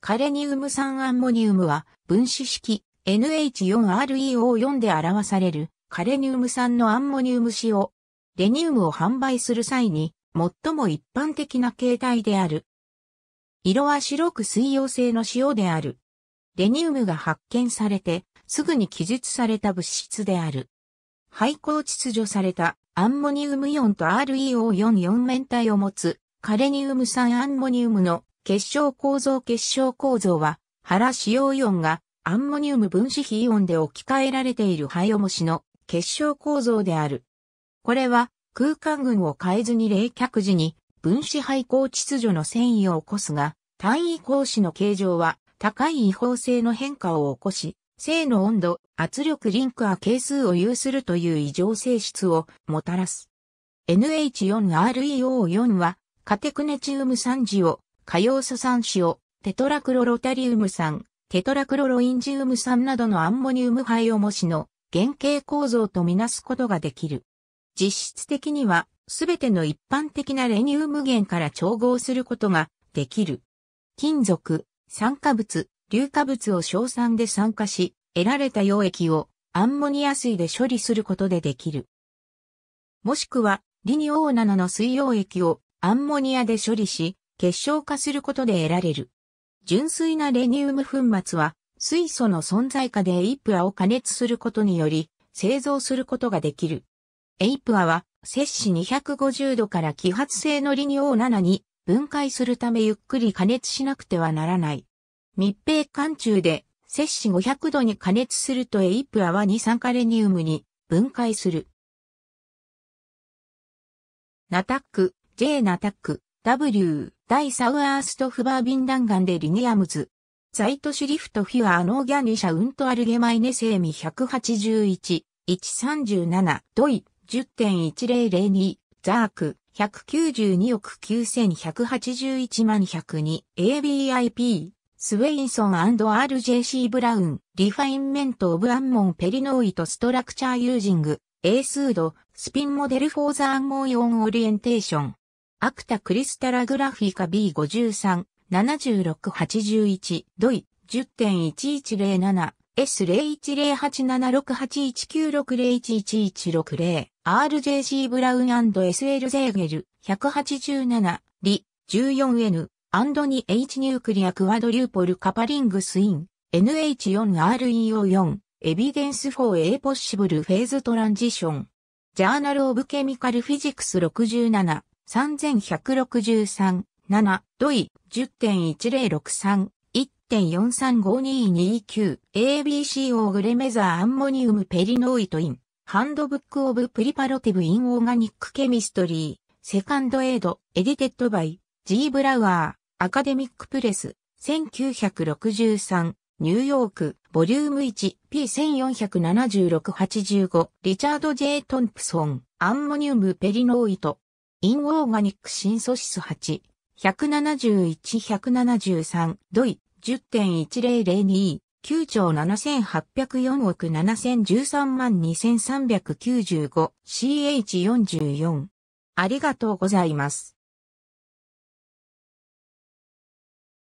カレニウム酸アンモニウムは分子式 NH4REO4 で表されるカレニウム酸のアンモニウム塩。レニウムを販売する際に最も一般的な形態である。色は白く水溶性の塩である。レニウムが発見されてすぐに記述された物質である。廃校秩序されたアンモニウムイオンと REO44 面体を持つカレニウム酸アンモニウムの結晶構造結晶構造は、原子用イオンがアンモニウム分子比イオンで置き換えられている灰重しの結晶構造である。これは空間群を変えずに冷却時に分子配光秩序の遷移を起こすが、単位格子の形状は高い違法性の変化を起こし、性の温度、圧力リンクは係数を有するという異常性質をもたらす。NH4REO4 はカテクネチウム3次を可溶素酸子をテトラクロロタリウム酸、テトラクロロインジウム酸などのアンモニウム肺を模しの原型構造とみなすことができる。実質的には、すべての一般的なレニウム源から調合することができる。金属、酸化物、硫化物を硝酸で酸化し、得られた溶液をアンモニア水で処理することでできる。もしくは、リニオーナナの水溶液をアンモニアで処理し、結晶化することで得られる。純粋なレニウム粉末は水素の存在下でエイプアを加熱することにより製造することができる。エイプアは摂氏250度から揮発性のリニオ7に分解するためゆっくり加熱しなくてはならない。密閉管中で摂氏500度に加熱するとエイプアは二酸化レニウムに分解する。ナタック、J ナタック。W、大サウアーストフバービン弾丸でリニアムズ。ザイトシュリフトフィアーノーギャニシャウントアルゲマイネセーミ181、137、ドイ、10.1002、ザーク、192億9181万102、ABIP、スウェインソン &RJC ブラウン、リファインメントオブアンモンペリノイトストラクチャーユージング、エースード、スピンモデルフォーザー暗号イオンオリエンテーション。アクタクリスタラグラフィカ B53、7681、ドイ、10.1107、S0108768196011160、RJC ブラウン &SL ゼーゲル、187、リ、14N、アンドニ H ニュークリアクワドリューポルカパリングスイン、NH4REO4、エビデンス 4A ポッシブルフェーズトランジション。ジャーナルオブケミカルフィジクス67、3163、7、ドイ、10.1063、1.435229、ABC オーグレメザーアンモニウムペリノイトイン、ハンドブックオブプリパロティブインオーガニックケミストリー、セカンドエイド、エディテッドバイ、G ブラワー、アカデミックプレス、1963、ニューヨーク、ボリューム 1P1476-85、リチャード・ジェイトンプソン、アンモニウムペリノイト、インオーガニック新素質8、171-173、ドイ、10.1002、9兆7804億7013万 2395CH44。ありがとうございます。